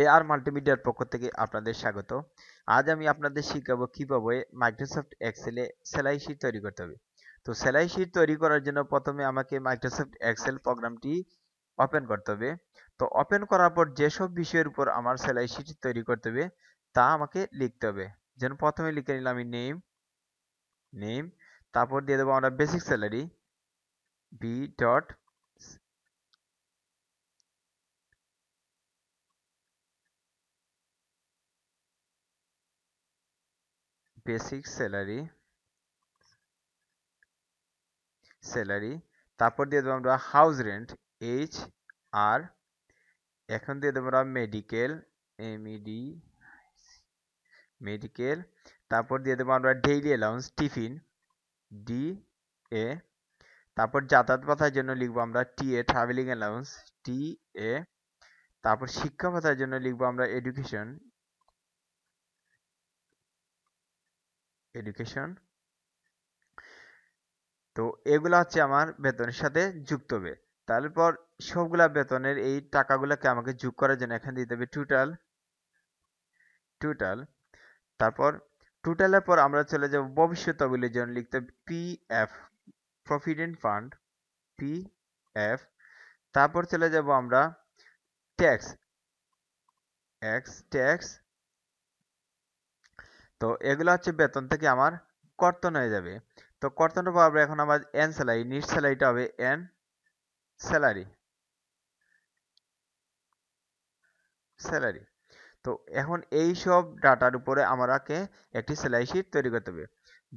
এ আর মাল্টিমিডিয়ার পক্ষ থেকে আপনাদের স্বাগত আজ আমি আপনাদের শিখাবো কিভাবে মাইক্রোসফট এক্সেলে সেলাই শিট তৈরি করতে হবে তো সেলাই শিট তৈরি করার জন্য প্রথমে আমাকে মাইক্রোসফট এক্সেল প্রোগ্রামটি ওপেন করতে হবে তো ওপেন করার পর যেসব বিষয়ের উপর আমার সেলাই শিট তৈরি করতে হবে তা আমাকে লিখতে হবে যেন প্রথমে লিখে নিলাম আমি নেম নেম তারপর দিয়ে দেবো আমরা basic salary B dot basic salary salary তারপর দিয়ে দেবো আমরা হাউস রেন্ট এইচ আর এখন দিয়ে দেবো আমরা মেডিকেল এমইডি মেডিকেল তারপর দিয়ে দেবো আমরা daily allowance tiffin D A তারপর যাতায়াত পথার জন্য লিখবো আমরা টি এ ট্রাভেলিং অ্যালাউন্স টি এ তারপর শিক্ষা ভাতার জন্য লিখবো আমরা এডুকেশন এডুকেশন তো এগুলো হচ্ছে আমার বেতনের সাথে যুক্ত হবে তারপর সবগুলা বেতনের এই টাকাগুলোকে আমাকে যোগ করার জন্য এখানে দিতে হবে টোটাল টোটাল তারপর টোটালের পর আমরা চলে যাব ভবিষ্যৎ তহবিলের জন্য লিখতে P F provident fund P F তারপর চলে যাব আমরা ট্যাক্স এক্স ট্যাক্স তো এগুলো হচ্ছে বেতন থেকে আমার কর্তন হয়ে যাবে তো কর্তনটা পাবো এখন আমার এন স্যালারি নিট স্যালারিটা হবে এন স্যালারি স্যালারি তো এখন এই সব ডাটার উপরে আমাকে একটি স্যালারি শিট তৈরি করতে হবে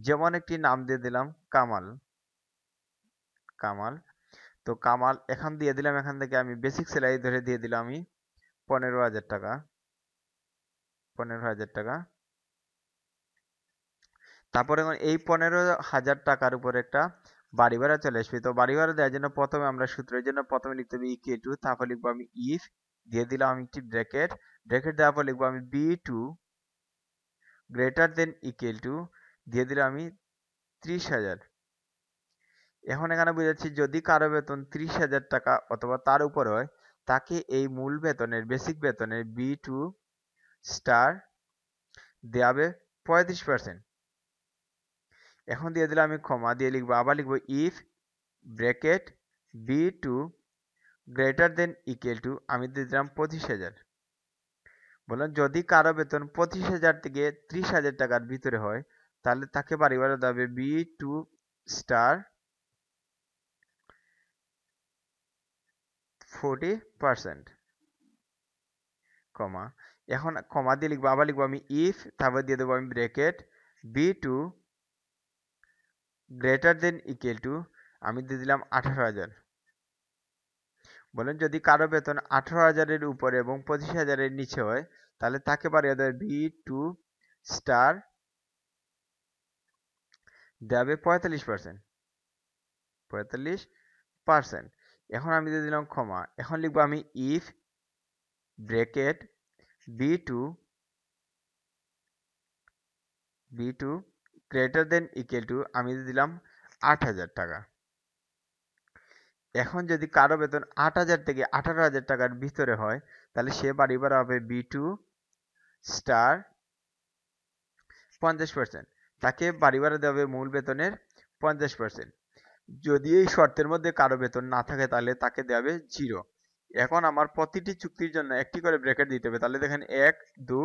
যেমন একটি নাম দিয়ে দিলাম কামাল কামাল তো কামাল এখান দিয়ে দিলাম এখান থেকে আমি বেসিক স্যালারি ধরে দিয়ে দিলাম আমি পনেরো হাজার টাকা পনেরো হাজার টাকা তারপরে এই পনেরো হাজার টাকার উপরে একটা বাড়ি ভাড়া চলে আসবে তো বাড়ি ভাড়া দেওয়ার জন্য প্রথমে আমরা সূত্রের জন্য প্রথমে লিখতে হবে ইকে e টু তারপর লিখবো আমি ইফ দিয়ে দিলাম আমি একটি ব্র্যাকেট ব্র্যাকেট দেওয়ার পর লিখবো আমি B two greater than equal to দিয়ে দিলাম আমি ত্রিশ হাজার এখন এখানে বুঝাচ্ছি যদি কারো বেতন ত্রিশ হাজার টাকা অথবা তার উপর হয় তাকে এই মূল বেতনের বেসিক বেতনের বি টু স্টার দেওয়া হবে পঁয়ত্রিশ পার্সেন্ট এখন দিয়ে দিলাম আমি ক্ষমা দিয়ে লিখবো আবার লিখবো if bracket B two greater than equal to আমি দিয়ে দিলাম পঁচিশ হাজার বললাম যদি কারো বেতন পঁচিশ হাজার থেকে ত্রিশ হাজার টাকার ভিতরে হয় তাহলে তাকে বাড়িবার হবে B two star forty percent comma এখন কমা দিয়ে লিখবো আবার লিখবো আমি ইফ তারপর দিয়ে দেবো আমি bracket B two greater than equal to আমি দিয়ে দিলাম আঠারো হাজার বলেন যদি কারো বেতন আঠারো হাজারের উপরে এবং পঁচিশ হাজারের নিচে হয় তাহলে তাকে বাড়িয়ে দেবে ভি টু স্টার দেবে পঁয়তাল্লিশ পার্সেন্ট পঁয়তাল্লিশ পার্সেন্ট এখন আমি দিয়ে দিলাম ক্ষমা এখন লিখবো আমি if bracket B two B two greater than equal to আমি দিলাম আট টাকা এখন যদি কারো বেতন আট থেকে আঠারো টাকার ভিতরে হয় তাহলে সে বাড়ি ভাড়া হবে বি স্টার পঞ্চাশ পার্সেন্ট তাকে বাড়ি ভাড়া দেওয়া মূল বেতনের পঞ্চাশ পার্সেন্ট যদি এই শর্তের মধ্যে কারো বেতন না থাকে তাহলে তাকে দেওয়া হবে জিরো এখন আমার প্রতিটি চুক্তির জন্য একটি করে ব্র্যাকেট দিতে হবে তাহলে দেখেন এক দু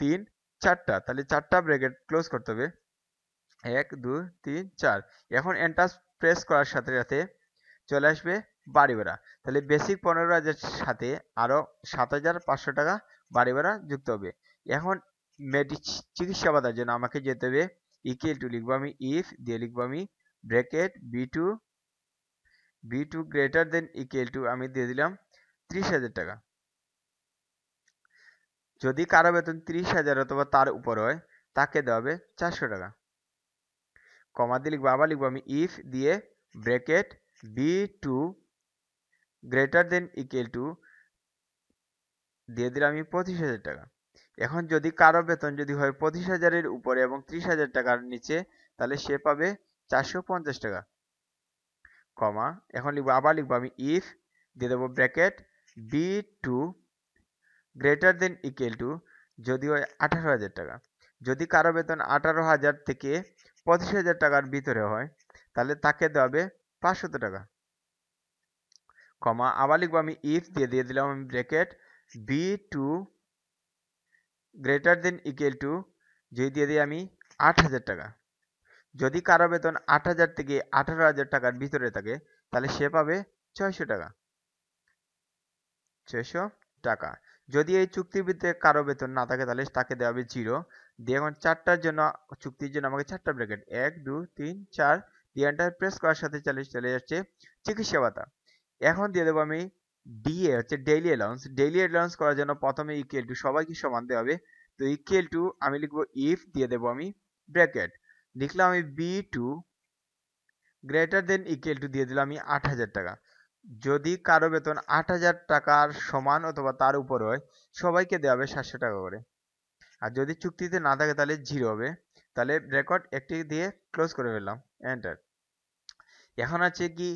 তিন চারটা তাহলে চারটা ব্র্যাকেট ক্লোজ করতে হবে এক দুই তিন চার এখন এন্টার প্রেস করার সাথে সাথে চলে আসবে বাড়ি ভাড়া তাহলে বেসিক পনেরো হাজার সাথে আরও সাত হাজার পাঁচশো টাকা বাড়ি ভাড়া যুক্ত হবে এখন মেডি চিকিৎসা ভাতার জন্য আমাকে যেতে হবে ইকেল টু লিখবো আমি ইফ দিয়ে লিখবো আমি bracket B two B two greater than equal to আমি দিয়ে দিলাম ত্রিশ হাজার টাকা যদি কারো বেতন ত্রিশ হাজার অথবা তার উপর হয় তাকে দেওয়া হবে চারশো টাকা কমা দিয়ে লিখবো আবার লিখবো আমি ইফ দিয়ে bracket B two greater than equal to দিয়ে দিলাম আমি পঁচিশ হাজার টাকা এখন যদি কারো বেতন যদি হয় পঁচিশ হাজারের উপরে এবং ত্রিশ হাজার টাকার নিচে তাহলে সে পাবে চারশো পঞ্চাশ টাকা কমা এখন লিখবো আবার লিখবো আমি ইফ দিয়ে দেবো bracket B two greater than equal to যদি হয় আঠারো হাজার টাকা যদি কারো বেতন আঠারো হাজার থেকে পঁচিশ হাজার টাকার ভিতরে হয় তাহলে তাকে দেওয়াবে পাঁচশত টাকা কমা আবার লিখবো আমি ইফ দিয়ে দিয়ে দিলাম আমি bracket B two greater than equal to যদি দিয়ে দিই আমি আট হাজার টাকা যদি কারো বেতন আট হাজার থেকে আঠারো হাজার টাকার ভিতরে থাকে তাহলে সে পাবে ছয়শো টাকা ছয়শো টাকা যদি এই চুক্তির ভিতরে কারো বেতন না থাকে তাহলে তাকে দেওয়া হবে জিরো দিয়ে এখন চারটার জন্য চুক্তির জন্য আমাকে চারটা ব্র্যাকেট এক দুই তিন চার দিয়ে এন্টার প্রেস করার সাথে চলে চলে যাচ্ছে চিকিৎসা ভাতা এখন দিয়ে দেবো আমি ডিএ হচ্ছে ডেইলি অ্যালাউন্স ডেইলি অ্যালাউন্স করার জন্য প্রথমে ইকুয়াল টু সবাইকে সমান দেওয়া হবে তো ইকুয়াল টু আমি লিখবো ইফ দিয়ে দেবো আমি ব্র্যাকেট লিখলাম আমি B two greater than equal to দিয়ে দিলাম আমি আট হাজার টাকা যদি কারো বেতন আট হাজার টাকার সমান অথবা তার উপর হয় সবাইকে দেওয়া হবে সাতশো টাকা করে আর যদি চুক্তিতে না থাকে তাহলে জিরো হবে তাহলে রেকর্ড একটি দিয়ে ক্লোজ করে ফেললাম এন্টার এখন আছে কি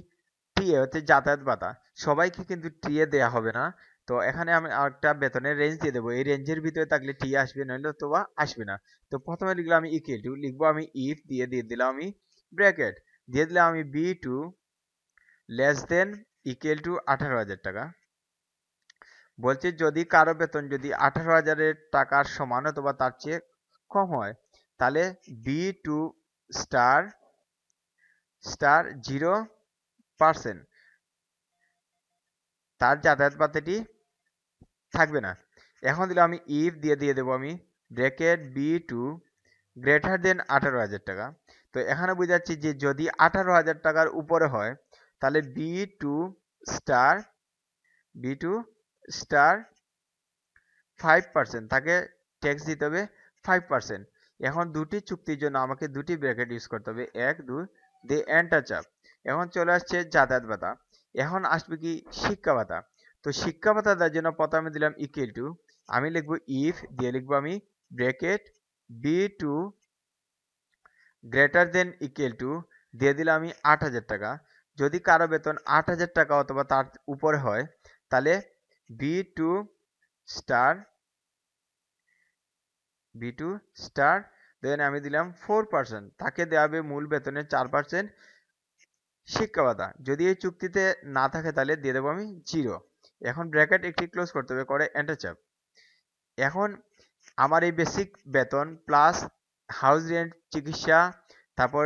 টিএ হচ্ছে যাতায়াত ভাতা সবাইকে কিন্তু টিএ দেয়া হবে না তো এখানে আমি একটা বেতনের রেঞ্জ দিয়ে দেবো এই রেঞ্জের ভিতরে থাকলে টি আসবে নইলে বা আসবে না তো প্রথমে লিখলাম আমি ইকুয়াল টু লিখবো আমি ইফ দিয়ে দিয়ে দিলাম আমি ব্র্যাকেট দিয়ে দিলাম আমি B two less than equal to আঠারো হাজার টাকা বলছি যদি কারো বেতন যদি আঠারো হাজারের টাকার সমান অথবা তার চেয়ে কম হয় তাহলে B two star star zero percent তার যাতায়াত পাতিটি থাকবে না এখন দিলে আমি ইফ e দিয়ে দিয়ে দেবো আমি bracket B two greater than আঠারো হাজার টাকা তো এখানে বুঝাচ্ছি যে যদি আঠারো হাজার টাকার উপরে হয় তাহলে B two star B two star five percent তাকে ট্যাক্স দিতে হবে ফাইভ পার্সেন্ট এখন দুটি চুক্তির জন্য আমাকে দুটি ব্র্যাকেট ইউজ করতে হবে এক দুই দে এন্টার চাপ এখন চলে আসছে যাতায়াত ভাতা এখন আসবে কি শিক্ষা ভাতা তো শিক্ষা ভাতা দেওয়ার জন্য প্রথমে দিলাম ইকুয়াল টু আমি লিখব ইফ দিয়ে লিখব আমি bracket B two greater than equal to দিয়ে দিলাম আমি আট হাজার টাকা যদি কারো বেতন আট হাজার টাকা অথবা তার উপরে হয় তাহলে b2 star b2 star দেন আমি দিলাম ফোর পার্সেন্ট তাকে দেওয়া হবে মূল বেতনের চার পার্সেন্ট যদি এই চুক্তিতে না থাকে তাহলে দিয়ে দেবো আমি জিরো এখন ব্র্যাকেট একটি ক্লোজ করতে হবে করে চাপ এখন আমার এই বেসিক বেতন প্লাস হাউস রেন্ট চিকিৎসা তারপর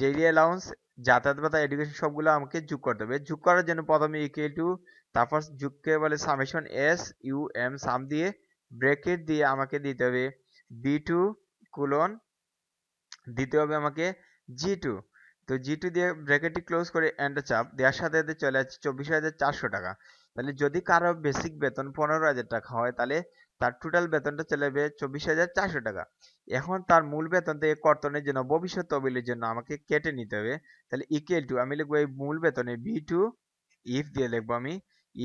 ডেইলি অ্যালাউন্স যাতায়াত ভাতা এডুকেশন সবগুলো আমাকে যোগ করতে হবে যোগ করার জন্য প্রথমে ইকুয়াল টু তারপর যোগকে বলে summation S U M sum দিয়ে ব্রেকেট দিয়ে আমাকে দিতে হবে বি টু কুলন দিতে হবে আমাকে জি টু তো জি টু দিয়ে ব্র্যাকেটটি ক্লোজ করে এন্টার চাপ দেওয়ার সাথে সাথে চলে আসছে চব্বিশ হাজার চারশো টাকা তাহলে যদি কারো বেসিক বেতন পনেরো হাজার টাকা হয় তাহলে তার টোটাল বেতনটা চলে যাবে চব্বিশ হাজার চারশো টাকা এখন তার মূল বেতন থেকে কর্তনের জন্য ভবিষ্যৎ তহবিলের জন্য আমাকে কেটে নিতে হবে তাহলে ইকুয়াল টু আমি লিখবো এই মূল বেতনে বি টু ইফ দিয়ে লিখবো আমি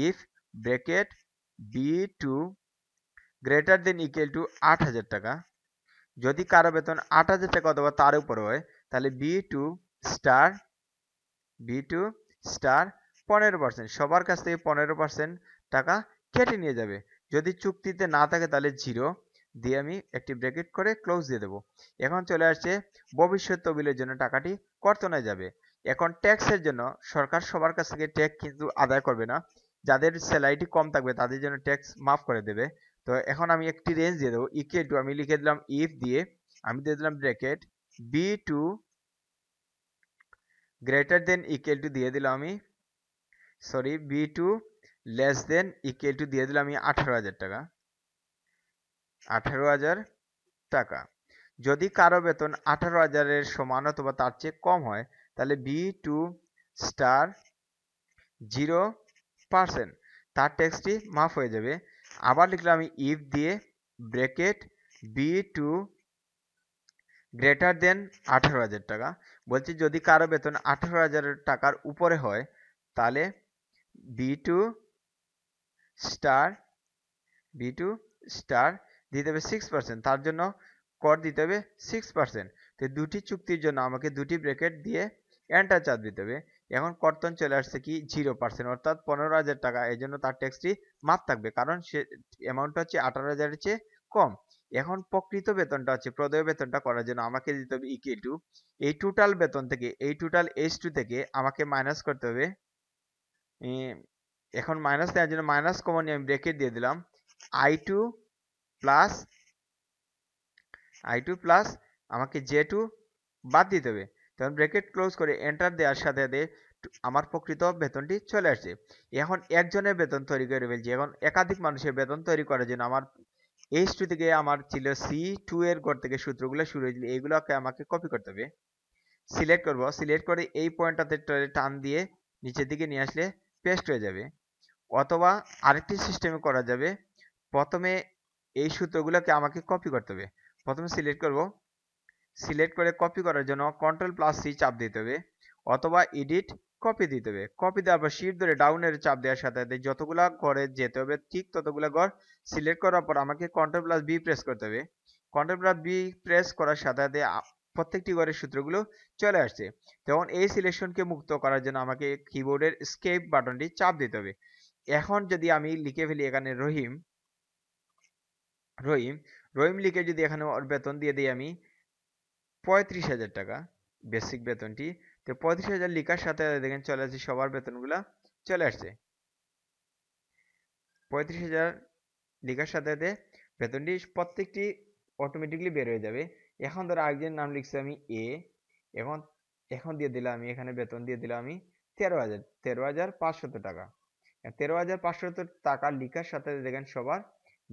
if bracket B two greater than equal to আট হাজার টাকা যদি কারো বেতন আট হাজার টাকা অথবা তার উপর হয় তাহলে B two star B two star পনেরো পার্সেন্ট সবার কাছ থেকে পনেরো পার্সেন্ট টাকা কেটে নিয়ে যাবে যদি চুক্তিতে না থাকে তাহলে জিরো দিয়ে আমি একটি ব্রেকেট করে ক্লোজ দিয়ে দেবো এখন চলে আসছে ভবিষ্যৎ তহবিলের জন্য টাকাটি কর্তনায় যাবে এখন ট্যাক্সের জন্য সরকার সবার কাছ থেকে ট্যাক্স কিন্তু আদায় করবে না যাদের স্যালারিটি কম থাকবে তাদের জন্য ট্যাক্স মাফ করে দেবে তো এখন আমি একটি রেঞ্জ দিয়ে দেবো ইকে e টু আমি লিখে দিলাম ইফ দিয়ে আমি দিয়ে দিলাম bracket B two greater than equal to দিয়ে দিলাম আমি sorry B two less than equal to দিয়ে দিলাম আমি আঠারো হাজার টাকা আঠারো হাজার টাকা যদি কারো বেতন আঠারো হাজারের সমান অথবা তার চেয়ে কম হয় তাহলে B two star zero percent তার ট্যাক্সটি মাফ হয়ে যাবে আবার লিখলাম আমি ইফ দিয়ে bracket B two greater than আঠারো হাজার টাকা বলছি যদি কারো বেতন আঠারো হাজার টাকার উপরে হয় তাহলে B two star V two star দিতে হবে সিক্স পার্সেন্ট তার জন্য কর দিতে হবে সিক্স পার্সেন্ট তো দুটি চুক্তির জন্য আমাকে দুটি ব্র্যাকেট দিয়ে এন্টার চার্জ দিতে হবে এখন কর্তন চলে আসছে কি জিরো পার্সেন্ট অর্থাৎ পনেরো হাজার টাকা এই জন্য তার ট্যাক্সটি মাপ থাকবে কারণ সে অ্যামাউন্টটা হচ্ছে আঠারো হাজারের চেয়ে কম এখন প্রকৃত বেতনটা হচ্ছে প্রদেয় বেতনটা করার জন্য আমাকে দিতে হবে ইকে টু এই টোটাল বেতন থেকে এই টোটাল এইচ টু থেকে আমাকে মাইনাস করতে হবে এখন মাইনাস নেওয়ার জন্য মাইনাস কমন নিয়ে আমি ব্রেকেট দিয়ে দিলাম I two plus I two plus আমাকে জে টু বাদ দিতে হবে তখন ব্রেকেট ক্লোজ করে এন্টার দেওয়ার সাথে সাথে আমার প্রকৃত বেতনটি চলে আসছে এখন একজনের বেতন তৈরি করে ফেলছি এখন একাধিক মানুষের বেতন তৈরি করার জন্য আমার এইচ টু থেকে আমার ছিল সি টু এর ঘর থেকে সূত্রগুলো শুরু হয়েছিল এইগুলোকে আমাকে কপি করতে হবে সিলেক্ট করব সিলেক্ট করে এই পয়েন্টটাতে টান দিয়ে নিচের দিকে নিয়ে আসলে পেস্ট হয়ে যাবে অথবা আরেকটি সিস্টেমে করা যাবে প্রথমে এই সূত্রগুলোকে আমাকে কপি করতে হবে প্রথমে সিলেক্ট করব সিলেক্ট করে কপি করার জন্য কন্ট্রোল প্লাস সি চাপ দিতে হবে অথবা এডিট কপি দিতে হবে কপি দেওয়ার পর শিফট ধরে ডাউনের চাপ দেওয়ার সাথে সাথে যতগুলো ঘরে যেতে হবে ঠিক ততগুলো ঘর সিলেক্ট করার পর আমাকে কন্ট্রোল প্লাস বি প্রেস করতে হবে কন্ট্রোল প্লাস বি প্রেস করার সাথে সাথে প্রত্যেকটি ঘরের সূত্রগুলো চলে আসছে তখন এই সিলেকশনকে মুক্ত করার জন্য আমাকে কিবোর্ডের স্কেপ বাটনটি চাপ দিতে হবে এখন যদি আমি লিখে ফেলি এখানে রহিম রহিম রহিম লিখে যদি এখানে ওর বেতন দিয়ে দিই আমি পঁয়ত্রিশ হাজার টাকা বেসিক বেতনটি তো পঁয়ত্রিশ হাজার লিখার সাথে দেখেন চলে আসছে সবার বেতনগুলো চলে আসছে পঁয়ত্রিশ হাজার লিখার সাথে সাথে বেতনটি প্রত্যেকটি অটোমেটিকলি বের হয়ে যাবে এখন ধরো আরেকজনের নাম লিখছে আমি এ এখন এখন দিয়ে দিলাম আমি এখানে বেতন দিয়ে দিলাম আমি তেরো হাজার তেরো হাজার পাঁচশত টাকা তেরো হাজার পাঁচশো টাকা লিখার সাথে দেখেন সবার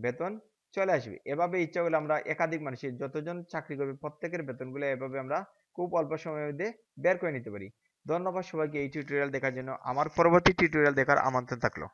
বেতন চলে আসবে এভাবে ইচ্ছা করলে আমরা একাধিক মানুষের যতজন চাকরি করবে প্রত্যেকের বেতনগুলো এভাবে আমরা খুব অল্প সময়ের মধ্যে বের করে নিতে পারি ধন্যবাদ সবাইকে এই টিউটোরিয়াল দেখার জন্য আমার পরবর্তী টিউটোরিয়াল দেখার আমন্ত্রণ থাকলো